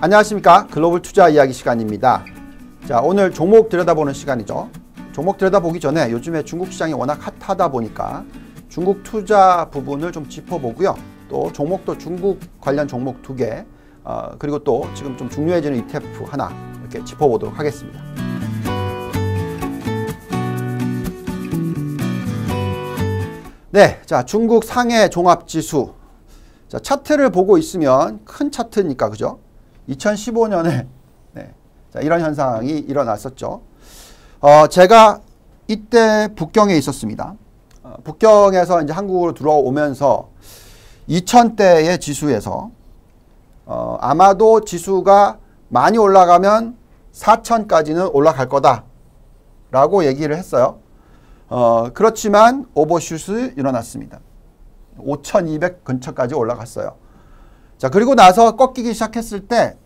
안녕하십니까 글로벌 투자 이야기 시간입니다 자 오늘 종목 들여다보는 시간이죠 종목 들여다보기 전에 요즘에 중국 시장이 워낙 핫하다 보니까 중국 투자 부분을 좀 짚어보고요 또 종목도 중국 관련 종목 두개 어, 그리고 또 지금 좀 중요해지는 ETF 하나 이렇게 짚어보도록 하겠습니다 네, 자 중국 상해 종합지수 자, 차트를 보고 있으면 큰 차트니까 그죠? 2015년에 네. 자, 이런 현상이 일어났었죠. 어, 제가 이때 북경에 있었습니다. 어, 북경에서 이제 한국으로 들어오면서 2000대의 지수에서 어, 아마도 지수가 많이 올라가면 4000까지는 올라갈 거다 라고 얘기를 했어요. 어, 그렇지만 오버슛이 일어났습니다. 5200 근처까지 올라갔어요. 자, 그리고 나서 꺾이기 시작했을 때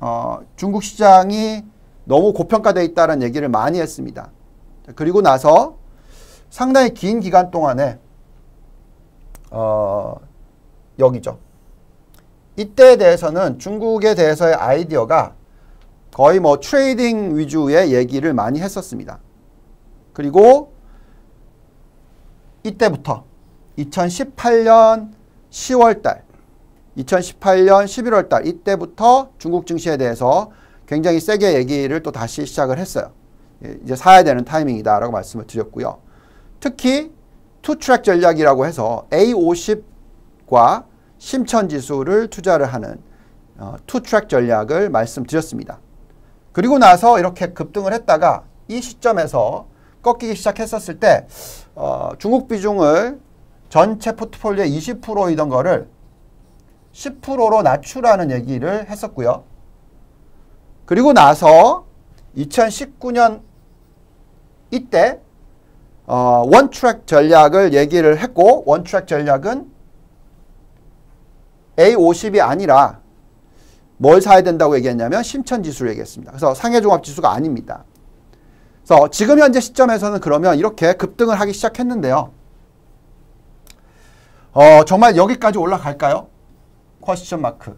어, 중국 시장이 너무 고평가되어 있다는 얘기를 많이 했습니다. 그리고 나서 상당히 긴 기간 동안에 어, 여기죠. 이때에 대해서는 중국에 대해서의 아이디어가 거의 뭐 트레이딩 위주의 얘기를 많이 했었습니다. 그리고 이때부터 2018년 10월 달 2018년 11월 달 이때부터 중국 증시에 대해서 굉장히 세게 얘기를 또 다시 시작을 했어요. 예, 이제 사야 되는 타이밍이다라고 말씀을 드렸고요. 특히 투트랙 전략이라고 해서 A50과 심천지수를 투자를 하는 어, 투트랙 전략을 말씀드렸습니다. 그리고 나서 이렇게 급등을 했다가 이 시점에서 꺾이기 시작했었을 때 어, 중국 비중을 전체 포트폴리오의 20%이던 거를 10%로 낮추라는 얘기를 했었고요. 그리고 나서 2019년 이때 어, 원트랙 전략을 얘기를 했고 원트랙 전략은 A50이 아니라 뭘 사야 된다고 얘기했냐면 심천지수를 얘기했습니다. 그래서 상해종합지수가 아닙니다. 그래서 지금 현재 시점에서는 그러면 이렇게 급등을 하기 시작했는데요. 어, 정말 여기까지 올라갈까요? 퀘스천 마크.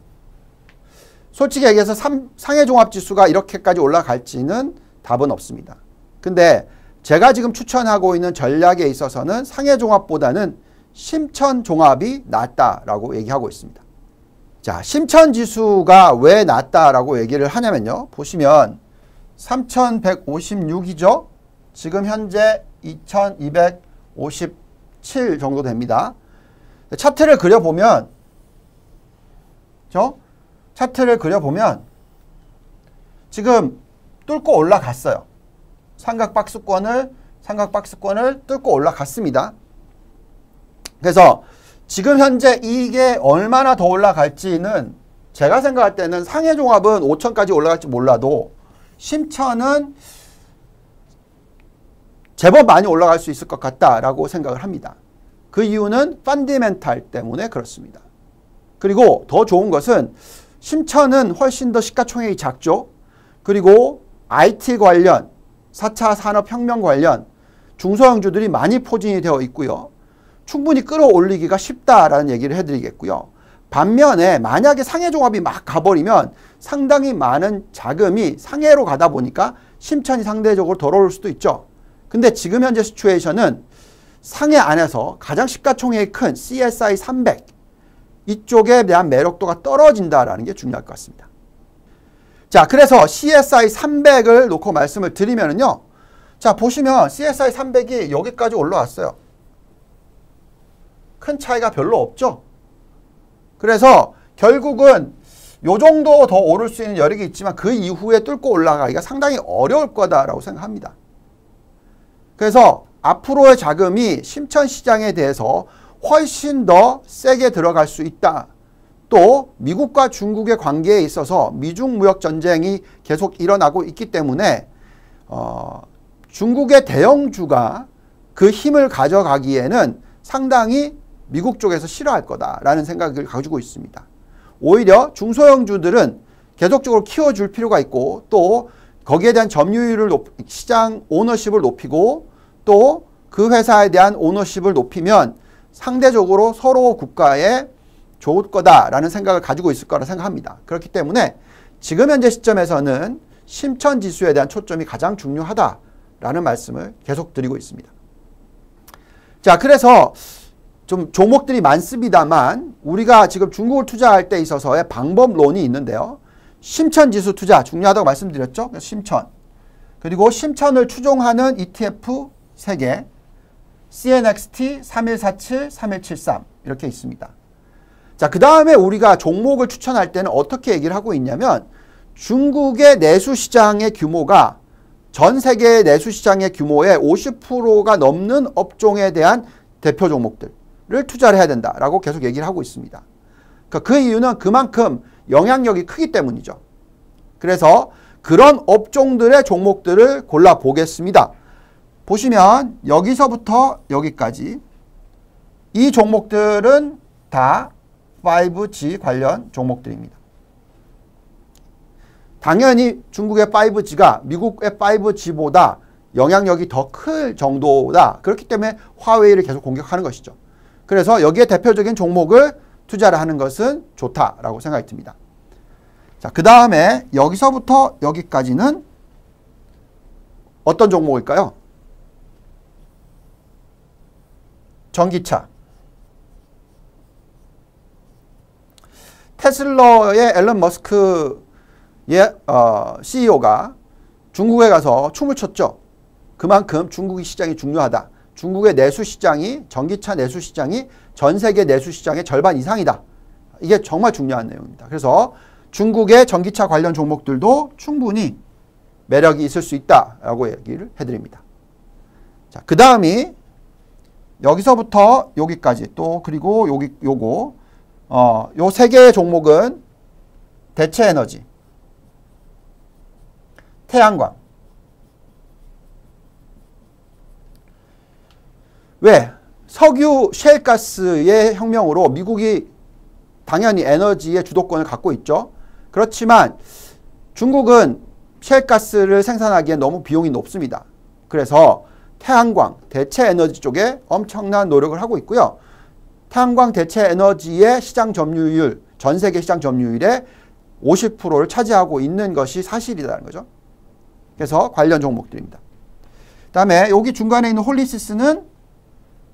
솔직히 얘기해서 삼, 상해 종합 지수가 이렇게까지 올라갈지는 답은 없습니다. 근데 제가 지금 추천하고 있는 전략에 있어서는 상해 종합보다는 심천 종합이 낫다라고 얘기하고 있습니다. 자, 심천 지수가 왜 낮다라고 얘기를 하냐면요. 보시면 3156이죠. 지금 현재 2257 정도 됩니다. 차트를 그려보면 저 차트를 그려보면 지금 뚫고 올라갔어요. 삼각 박스권을 삼각 박스권을 뚫고 올라갔습니다. 그래서 지금 현재 이게 얼마나 더 올라갈지는 제가 생각할 때는 상해 종합은 5천까지 올라갈지 몰라도 심천은 제법 많이 올라갈 수 있을 것 같다라고 생각을 합니다. 그 이유는 펀디멘탈 때문에 그렇습니다. 그리고 더 좋은 것은 심천은 훨씬 더 시가총액이 작죠. 그리고 IT 관련, 4차 산업혁명 관련 중소형주들이 많이 포진이 되어 있고요. 충분히 끌어올리기가 쉽다라는 얘기를 해드리겠고요. 반면에 만약에 상해 종합이 막 가버리면 상당히 많은 자금이 상해로 가다 보니까 심천이 상대적으로 더러울 수도 있죠. 근데 지금 현재 시츄에이션은 상해 안에서 가장 시가총액이 큰 CSI 300 이쪽에 대한 매력도가 떨어진다라는 게 중요할 것 같습니다. 자, 그래서 CSI 300을 놓고 말씀을 드리면요 자, 보시면 CSI 300이 여기까지 올라왔어요. 큰 차이가 별로 없죠. 그래서 결국은 요 정도 더 오를 수 있는 여력이 있지만 그 이후에 뚫고 올라가기가 상당히 어려울 거다라고 생각합니다. 그래서 앞으로의 자금이 심천 시장에 대해서 훨씬 더 세게 들어갈 수 있다. 또 미국과 중국의 관계에 있어서 미중 무역 전쟁이 계속 일어나고 있기 때문에 어, 중국의 대형주가 그 힘을 가져가기에는 상당히 미국 쪽에서 싫어할 거다라는 생각을 가지고 있습니다. 오히려 중소형주들은 계속적으로 키워줄 필요가 있고 또 거기에 대한 점유율을 높, 시장 오너십을 높이고 또 그 회사에 대한 오너십을 높이면 상대적으로 서로 국가에 좋을 거다라는 생각을 가지고 있을 거라 생각합니다. 그렇기 때문에 지금 현재 시점에서는 심천 지수에 대한 초점이 가장 중요하다라는 말씀을 계속 드리고 있습니다. 자, 그래서 좀 종목들이 많습니다만 우리가 지금 중국을 투자할 때 있어서의 방법론이 있는데요. 심천 지수 투자 중요하다고 말씀드렸죠. 심천. 그리고 심천을 추종하는 ETF 3개, CNXT 3147 3173 이렇게 있습니다. 자, 그 다음에 우리가 종목을 추천할 때는 어떻게 얘기를 하고 있냐면 중국의 내수 시장의 규모가 전 세계의 내수 시장의 규모의 50%가 넘는 업종에 대한 대표 종목들을 투자를 해야 된다라고 계속 얘기를 하고 있습니다. 그러니까 그 이유는 그만큼 영향력이 크기 때문이죠. 그래서 그런 업종들의 종목들을 골라 보겠습니다. 보시면 여기서부터 여기까지 이 종목들은 다 5G 관련 종목들입니다. 당연히 중국의 5G가 미국의 5G보다 영향력이 더 클 정도다. 그렇기 때문에 화웨이를 계속 공격하는 것이죠. 그래서 여기에 대표적인 종목을 투자를 하는 것은 좋다라고 생각이 듭니다. 자, 그 다음에 여기서부터 여기까지는 어떤 종목일까요? 전기차. 테슬러의 앨런 머스크의 어, CEO가 중국에 가서 춤을 췄죠. 그만큼 중국 시장이 중요하다. 중국의 내수 시장이 전기차 내수 시장이 전 세계 내수 시장의 절반 이상이다. 이게 정말 중요한 내용입니다. 그래서 중국의 전기차 관련 종목들도 충분히 매력이 있을 수 있다라고 얘기를 해드립니다. 자, 그 다음이 여기서부터 여기까지 또 그리고 여기 요거 어, 요 세 개의 종목은 대체 에너지, 태양광. 왜? 석유 셰일가스의 혁명으로 미국이 당연히 에너지의 주도권을 갖고 있죠. 그렇지만 중국은 셰일가스를 생산하기에 너무 비용이 높습니다. 그래서 태양광 대체 에너지 쪽에 엄청난 노력을 하고 있고요. 태양광 대체 에너지의 시장 점유율, 전 세계 시장 점유율의 50%를 차지하고 있는 것이 사실이라는 거죠. 그래서 관련 종목들입니다. 그다음에 여기 중간에 있는 홀리시스는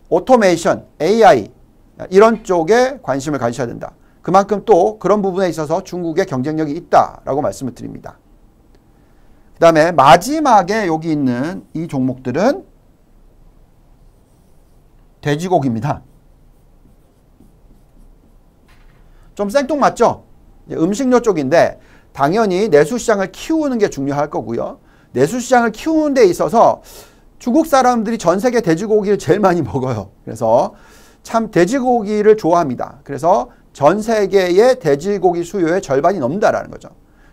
오토메이션, AI 이런 쪽에 관심을 가지셔야 된다. 그만큼 또 그런 부분에 있어서 중국의 경쟁력이 있다라고 말씀을 드립니다. 그 다음에 마지막에 여기 있는 이 종목들은 돼지고기입니다. 좀 생뚱맞죠? 음식료 쪽인데 당연히 내수시장을 키우는 게 중요할 거고요. 내수시장을 키우는 데 있어서 중국 사람들이 전 세계 돼지고기를 제일 많이 먹어요. 그래서 참 돼지고기를 좋아합니다. 그래서 전 세계의 돼지고기 수요의 절반이 넘는다라는 거죠.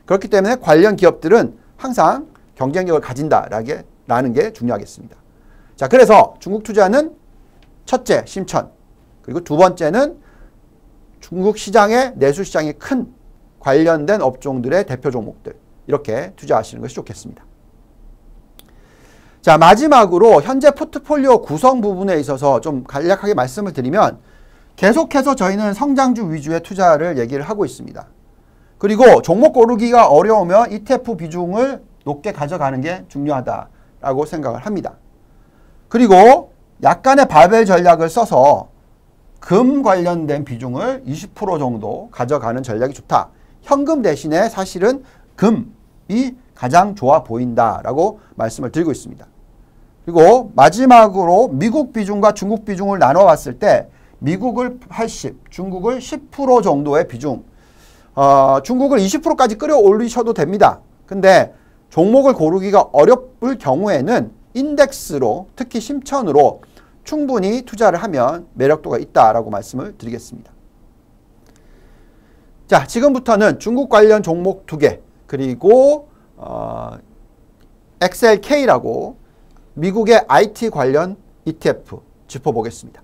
그렇기 때문에 관련 기업들은 항상 경쟁력을 가진다라는 게 중요하겠습니다. 자, 그래서 중국 투자는 첫째, 심천. 그리고 두 번째는 중국 시장의 내수 시장이큰 관련된 업종들의 대표 종목들. 이렇게 투자하시는 것이 좋겠습니다. 자, 마지막으로 현재 포트폴리오 구성 부분에 있어서 좀 간략하게 말씀을 드리면 계속해서 저희는 성장주 위주의 투자를 얘기를 하고 있습니다. 그리고 종목 고르기가 어려우면 ETF 비중을 높게 가져가는 게 중요하다라고 생각을 합니다. 그리고 약간의 바벨 전략을 써서 금 관련된 비중을 20% 정도 가져가는 전략이 좋다. 현금 대신에 사실은 금이 가장 좋아 보인다라고 말씀을 드리고 있습니다. 그리고 마지막으로 미국 비중과 중국 비중을 나눠 봤을 때 미국을 80, 중국을 10% 정도의 비중, 어, 중국을 20%까지 끌어올리셔도 됩니다. 근데 종목을 고르기가 어렵을 경우에는 인덱스로 특히 심천으로 충분히 투자를 하면 매력도가 있다라고 말씀을 드리겠습니다. 자, 지금부터는 중국 관련 종목 두 개, 그리고 어, XLK라고 미국의 IT 관련 ETF 짚어보겠습니다.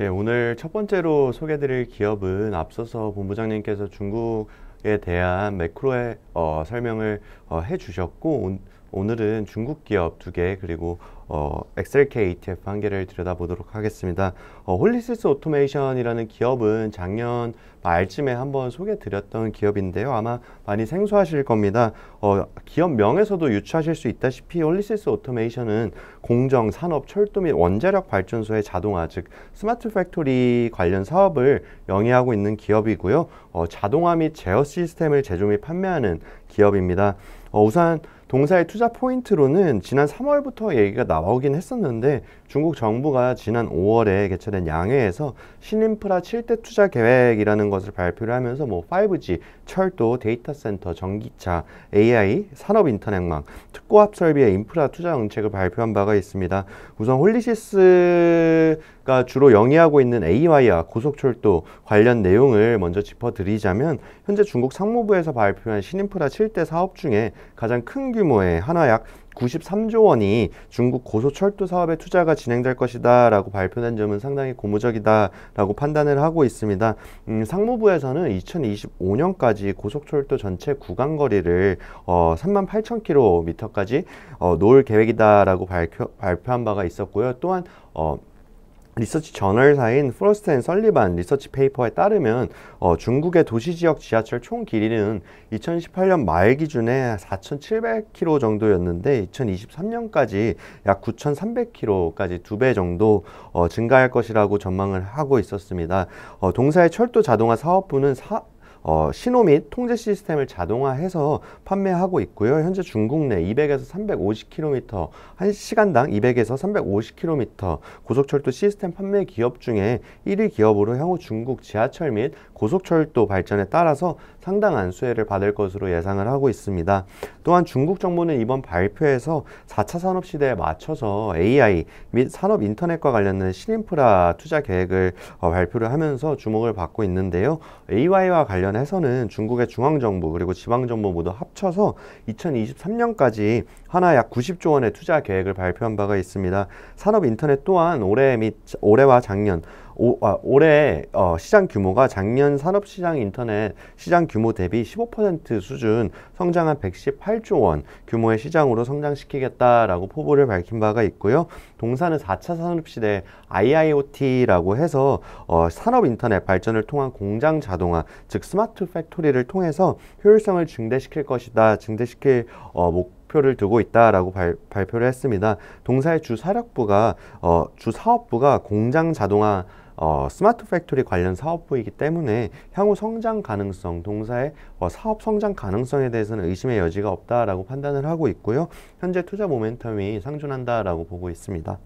예, 오늘 첫 번째로 소개드릴 기업은 앞서서 본부장님께서 중국에 대한 매크로의 어, 설명을 어, 해주셨고 오, 늘은 중국 기업 두 개 그리고 어, 엑셀K ETF 한 개를 들여다보도록 하겠습니다. 어, 홀리시스 오토메이션이라는 기업은 작년 말쯤에 한번 소개드렸던 기업인데요. 아마 많이 생소하실 겁니다. 어, 기업 명에서도 유추하실 수 있다시피 홀리시스 오토메이션은 공정, 산업, 철도 및 원자력 발전소의 자동화, 즉 스마트 팩토리 관련 사업을 영위하고 있는 기업이고요. 어, 자동화 및 제어 시스템을 제조 및 판매하는 기업입니다. 어, 우선 동사의 투자 포인트로는 지난 3월부터 얘기가 나오긴 했었는데 중국 정부가 지난 5월에 개최된 양회에서 신인프라 7대 투자 계획이라는 것을 발표를 하면서 뭐 5G, 철도, 데이터 센터, 전기차, AI, 산업 인터넷망, 특고합 설비의 인프라 투자 정책을 발표한 바가 있습니다. 우선 홀리시스가 주로 영위하고 있는 AI와 고속철도 관련 내용을 먼저 짚어드리자면 현재 중국 상무부에서 발표한 신인프라 7대 사업 중에 가장 큰 규모의 하나 약 93조 원이 중국 고속 철도 사업에 투자가 진행될 것이다 라고 발표된 점은 상당히 고무적이다 라고 판단을 하고 있습니다. 음, 상무부에서는 2025년까지 고속철도 전체 구간 거리를 어, 3만 8천 킬로미터까지 어, 놓을 계획이다 라고 발표, 발표한 바가 있었고요. 또한 어, 리서치 저널사인 프로스트 앤 설리반 리서치 페이퍼에 따르면 어, 중국의 도시지역 지하철 총 길이는 2018년 말 기준에 4,700km 정도였는데 2023년까지 약 9,300km까지 두 배 정도 어, 증가할 것이라고 전망을 하고 있었습니다. 어, 동사의 철도 자동화 사업부는 사, 어, 신호 및 통제 시스템을 자동화해서 판매하고 있고요. 현재 중국 내 200에서 350km, 1시간당 200에서 350km 고속철도 시스템 판매 기업 중에 1위 기업으로 향후 중국 지하철 및 고속철도 발전에 따라서 상당한 수혜를 받을 것으로 예상을 하고 있습니다. 또한 중국 정부는 이번 발표에서 4차 산업 시대에 맞춰서 AI 및 산업 인터넷과 관련된 신인프라 투자 계획을 어, 발표를 하면서 주목을 받고 있는데요. AI와 관련 관련해서는 중국의 중앙정부 그리고 지방정부 모두 합쳐서 2023년까지 하나 약 90조 원의 투자 계획을 발표한 바가 있습니다. 산업 인터넷 또한 올해 및 올해와 작년 오, 아, 올해 어, 시장 규모가 작년 산업시장 인터넷 시장 규모 대비 15% 수준 성장한 118조 원 규모의 시장으로 성장시키겠다라고 포부를 밝힌 바가 있고요. 동사는 4차 산업시대 IIoT라고 해서 어, 산업 인터넷 발전을 통한 공장 자동화, 즉 스마트 팩토리를 통해서 효율성을 증대시킬 것이다, 증대시킬 어, 목 표를 두고 있다라고 발, 표를 했습니다. 동사의 주 사력부가 어, 주 사업부가 공장 자동화 어, 스마트 팩토리 관련 사업부이기 때문에 향후 성장 가능성, 동사의 어, 사업 성장 가능성에 대해서는 의심의 여지가 없다라고 판단을 하고 있고요. 현재 투자 모멘텀이 상존한다라고 보고 있습니다.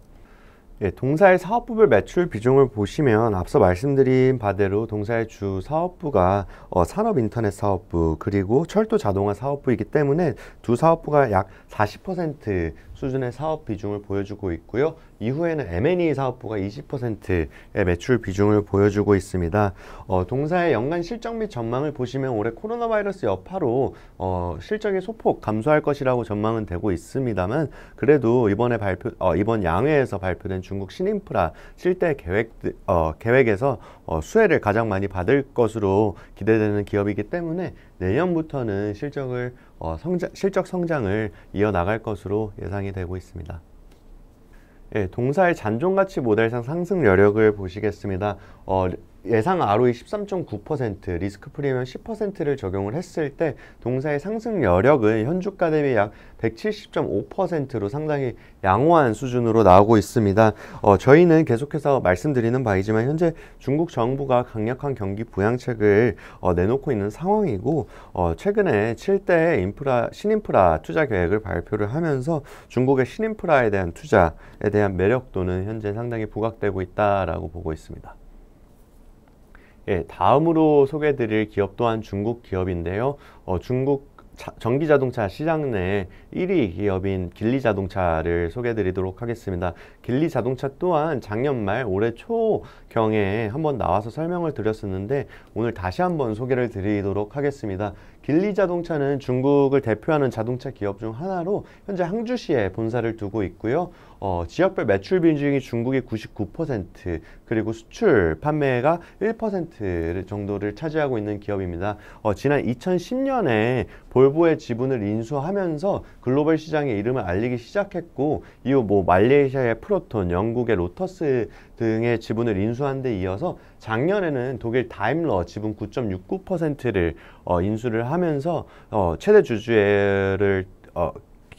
예, 동사의 사업부별 매출 비중을 보시면 앞서 말씀드린 바대로 동사의 주 사업부가 어, 산업인터넷 사업부 그리고 철도 자동화 사업부이기 때문에 두 사업부가 약40% 수준의 사업 비중을 보여주고 있고요. 이후에는 M&E 사업부가 20%의 매출 비중을 보여주고 있습니다. 어, 동사의 연간 실적 및 전망을 보시면 올해 코로나 바이러스 여파로 어, 실적이 소폭 감소할 것이라고 전망은 되고 있습니다만 그래도 이번에 발표 어, 이번 양회에서 발표된 중국 신인프라 실대 계획 어, 계획에서 어, 수혜를 가장 많이 받을 것으로 기대되는 기업이기 때문에 내년부터는 실적을 어, 성장, 실적 성장을 이어나갈 것으로 예상이 되고 있습니다. 예, 동사의 잔존가치 모델상 상승 여력을 보시겠습니다. 어, 예상 ROE 13.9% 리스크 프리미엄 10%를 적용을 했을 때 동사의 상승 여력은 현 주가 대비 약 170.5%로 상당히 양호한 수준으로 나오고 있습니다. 어, 저희는 계속해서 말씀드리는 바이지만 현재 중국 정부가 강력한 경기 부양책을 어, 내놓고 있는 상황이고 어, 최근에 7대 인프라 신인프라 투자 계획을 발표를 하면서 중국의 신인프라에 대한 투자에 대한 매력도는 현재 상당히 부각되고 있다라고 보고 있습니다. 예, 다음으로 소개드릴 해 기업 또한 중국 기업인데요. 어, 중국 자, 전기자동차 시장 내 1위 기업인 길리자동차를 소개드리도록 해 하겠습니다. 길리자동차 또한 작년 말 올해 초경에 한번 나와서 설명을 드렸었는데 오늘 다시 한번 소개를 드리도록 하겠습니다. 길리자동차는 중국을 대표하는 자동차 기업 중 하나로 현재 항주시에 본사를 두고 있고요. 어, 지역별 매출 비중이 중국이 99% 그리고 수출 판매가 1% 정도를 차지하고 있는 기업입니다. 어, 지난 2010년에 볼보의 지분을 인수하면서 글로벌 시장의 이름을 알리기 시작했고 이후 뭐 말레이시아의 프로톤, 영국의 로터스 등의 지분을 인수한 데 이어서 작년에는 독일 다임러 지분 9.69%를 어, 인수를 하면서 어, 최대 주주를 어,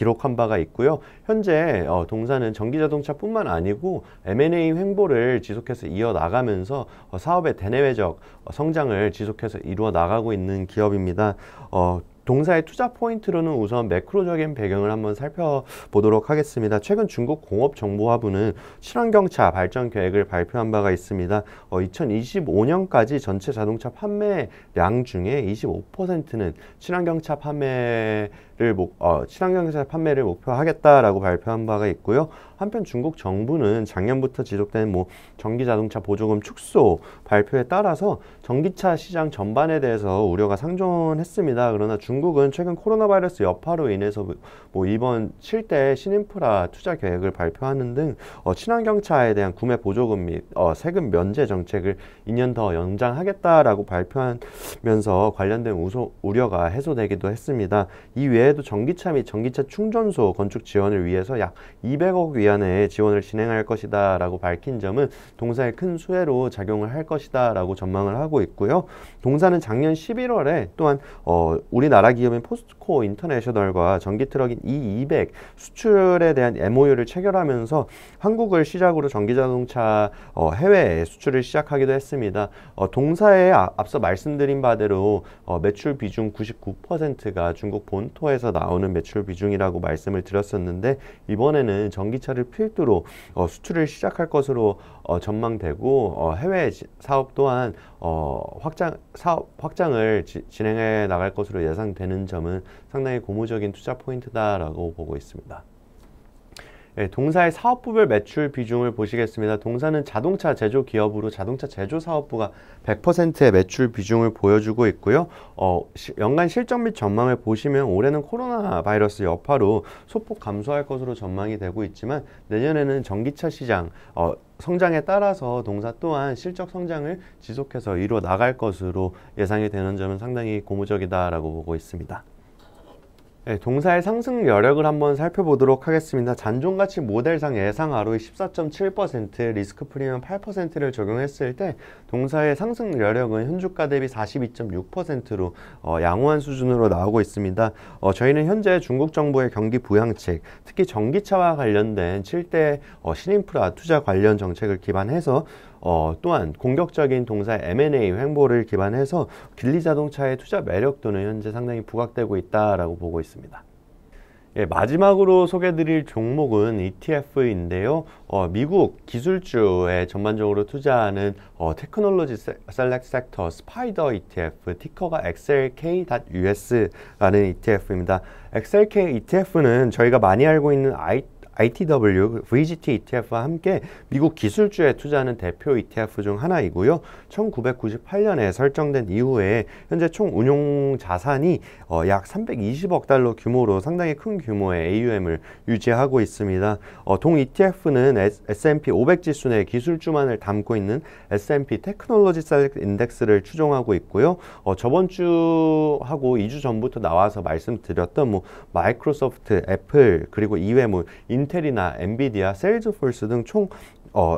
기록한 바가 있고요. 현재 어, 동사는 전기자동차뿐만 아니고 M&A 횡보를 지속해서 이어나가면서 어, 사업의 대내외적 어, 성장을 지속해서 이루어 나가고 있는 기업입니다. 어, 동사의 투자 포인트로는 우선 매크로적인 배경을 한번 살펴보도록 하겠습니다. 최근 중국 공업정보화부는 친환경차 발전 계획을 발표한 바가 있습니다. 어, 2025년까지 전체 자동차 판매량 중에 25%는 친환경차 판매를 목, 어, 친환경차 판매를 목표하겠다라고 발표한 바가 있고요. 한편 중국 정부는 작년부터 지속된 뭐 전기 자동차 보조금 축소 발표에 따라서 전기차 시장 전반에 대해서 우려가 상존했습니다. 그러나 중국은 최근 코로나 바이러스 여파로 인해서 뭐 이번 7대 신인프라 투자 계획을 발표하는 등 어, 친환경차에 대한 구매 보조금 및 어, 세금 면제 정책을 2년 더 연장하겠다라고 발표하면서 관련된 우소, 우려가 해소되기도 했습니다. 이 외에도 전기차 및 전기차 충전소 건축 지원을 위해서 약 200억 위안 기간에 지원을 진행할 것이다 라고 밝힌 점은 동사의 큰 수혜로 작용을 할 것이다 라고 전망을 하고 있고요. 동사는 작년 11월에 또한 어, 우리나라 기업인 포스트코 인터내셔널과 전기트럭인 E200 수출에 대한 MOU를 체결하면서 한국을 시작으로 전기자동차 어, 해외 수출을 시작하기도 했습니다. 어, 동사에 아, 앞서 말씀드린 바대로 어, 매출 비중 99%가 중국 본토에서 나오는 매출 비중이라고 말씀을 드렸었는데 이번에는 전기차를 원재 필두로 어, 수출을 시작할 것으로 어, 전망되고 어, 해외 사업 또한 어, 확장 사업 확장을 지, 진행해 나갈 것으로 예상되는 점은 상당히 고무적인 투자 포인트다라고 보고 있습니다. 예, 동사의 사업부별 매출 비중을 보시겠습니다. 동사는 자동차 제조 기업으로 자동차 제조 사업부가 100%의 매출 비중을 보여주고 있고요. 어, 시, 연간 실적 및 전망을 보시면 올해는 코로나 바이러스 여파로 소폭 감소할 것으로 전망이 되고 있지만 내년에는 전기차 시장 어, 성장에 따라서 동사 또한 실적 성장을 지속해서 이뤄 나갈 것으로 예상이 되는 점은 상당히 고무적이다라고 보고 있습니다. 네, 동사의 상승 여력을 한번 살펴보도록 하겠습니다. 잔존가치 모델상 예상 ROE 14.7%, 리스크 프리미엄 8%를 적용했을 때 동사의 상승 여력은 현주가 대비 42.6%로 어, 양호한 수준으로 나오고 있습니다. 어, 저희는 현재 중국 정부의 경기 부양책, 특히 전기차와 관련된 7대 어, 신인프라 투자 관련 정책을 기반해서 어, 또한 공격적인 동사 의 M&A 횡보를 기반해서 길리자동차의 투자 매력도는 현재 상당히 부각되고 있다라고 보고 있습니다. 예, 마지막으로 소개드릴 종목은 ETF인데요. 어, 미국 기술주에 전반적으로 투자하는 어, 테크놀로지 셀렉 섹터 스파이더 ETF 티커가 XLK.US라는 ETF입니다. XLK ETF는 저희가 많이 알고 있는 IT ITW, VGT ETF와 함께 미국 기술주에 투자하는 대표 ETF 중 하나이고요. 1998년에 설정된 이후에 현재 총 운용 자산이 어, 약 320억 달러 규모로 상당히 큰 규모의 AUM을 유지하고 있습니다. 어, 동 ETF는 S&P 500 지수 내 기술주만을 담고 있는 S&P 테크놀로지 셀렉 인덱스를 추종하고 있고요. 어, 저번 주하고 2주 전부터 나와서 말씀드렸던 뭐 마이크로소프트, 애플 그리고 이외 뭐인 인텔이나 엔비디아, 셀즈폴스등 총 어,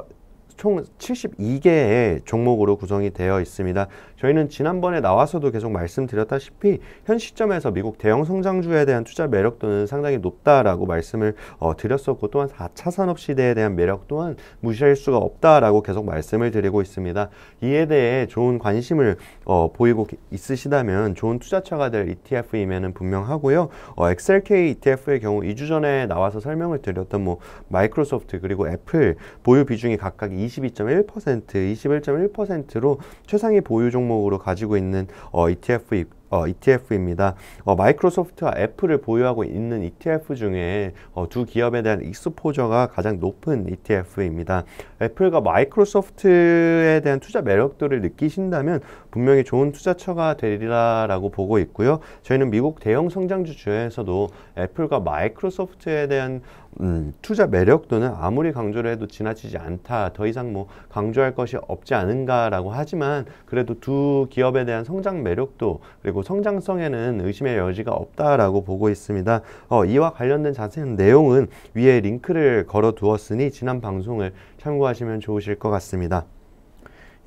총 72개의 종목으로 구성이 되어 있습니다. 저희는 지난번에 나와서도 계속 말씀드렸다시피 현 시점에서 미국 대형 성장주에 대한 투자 매력도는 상당히 높다라고 말씀을 어, 드렸었고 또한 4차 산업 시대에 대한 매력 또한 무시할 수가 없다라고 계속 말씀을 드리고 있습니다. 이에 대해 좋은 관심을 어, 보이고 있으시다면 좋은 투자처가 될 ETF임에는 분명하고요. 어, XLK ETF의 경우 2주 전에 나와서 설명을 드렸던 뭐 마이크로소프트 그리고 애플 보유 비중이 각각 22.1%, 21.1%로 최상위 보유 종 종목으로 가지고 있는 어, ETF 어, ETF입니다. 어, 마이크로소프트와 애플을 보유하고 있는 ETF 중에 어, 두 기업에 대한 익스포저가 가장 높은 ETF입니다. 애플과 마이크로소프트에 대한 투자 매력도를 느끼신다면 분명히 좋은 투자처가 되리라라고 보고 있고요. 저희는 미국 대형 성장주 주에서도 애플과 마이크로소프트에 대한 음, 투자 매력도는 아무리 강조를 해도 지나치지 않다. 더 이상 뭐 강조할 것이 없지 않은가라고 하지만 그래도 두 기업에 대한 성장 매력도 그리고 성장성에는 의심의 여지가 없다라고 보고 있습니다. 어, 이와 관련된 자세한 내용은 위에 링크를 걸어 두었으니 지난 방송을 참고하시면 좋으실 것 같습니다.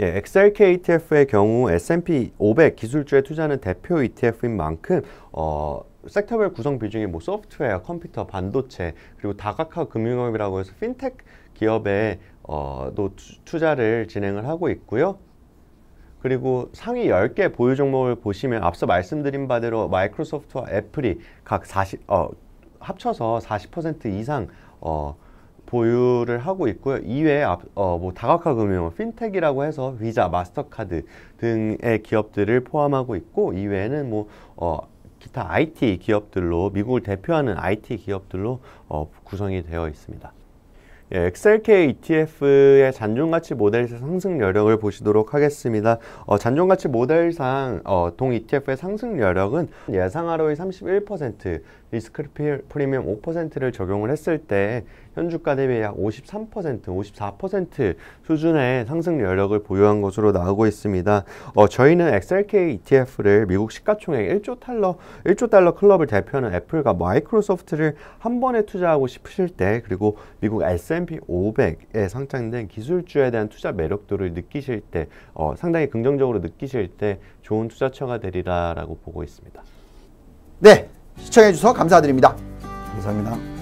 예, XLK ETF의 경우 S&P 500 기술주에 투자하는 대표 ETF인 만큼 어, 섹터별 구성 비중이 뭐 소프트웨어, 컴퓨터, 반도체 그리고 다각화 금융업이라고 해서 핀텍 기업에 어또 투자를 진행을 하고 있고요. 그리고 상위 10개 보유 종목을 보시면 앞서 말씀드린 바대로 마이크로소프트와 애플이 각 40, 어, 합쳐서 40% 이상 어, 보유를 하고 있고요. 이외에 앞, 어, 뭐 다각화 금융, 핀텍이라고 해서 위자, 마스터카드 등의 기업들을 포함하고 있고 이외에는 뭐 어, 기타 IT 기업들로 미국을 대표하는 IT 기업들로 어, 구성이 되어 있습니다. 예, 엑셀K ETF의 잔존가치 모델에 상승 여력을 보시도록 하겠습니다. 어, 잔존가치 모델상 어, 동 ETF의 상승 여력은 예상하로의 31%, 리스크 프리미엄 5%를 적용을 했을 때 현주가 대비 약 53%, 54% 수준의 상승 여력을 보유한 것으로 나오고 있습니다. 어, 저희는 XLK ETF를 미국 시가총액 1조 달러, 1조 달러 클럽을 대표하는 애플과 마이크로소프트를 한 번에 투자하고 싶으실 때 그리고 미국 S&P 500에 상장된 기술주에 대한 투자 매력도를 느끼실 때 어, 상당히 긍정적으로 느끼실 때 좋은 투자처가 되리라라고 보고 있습니다. 네, 시청해 주셔서 감사드립니다. 감사합니다.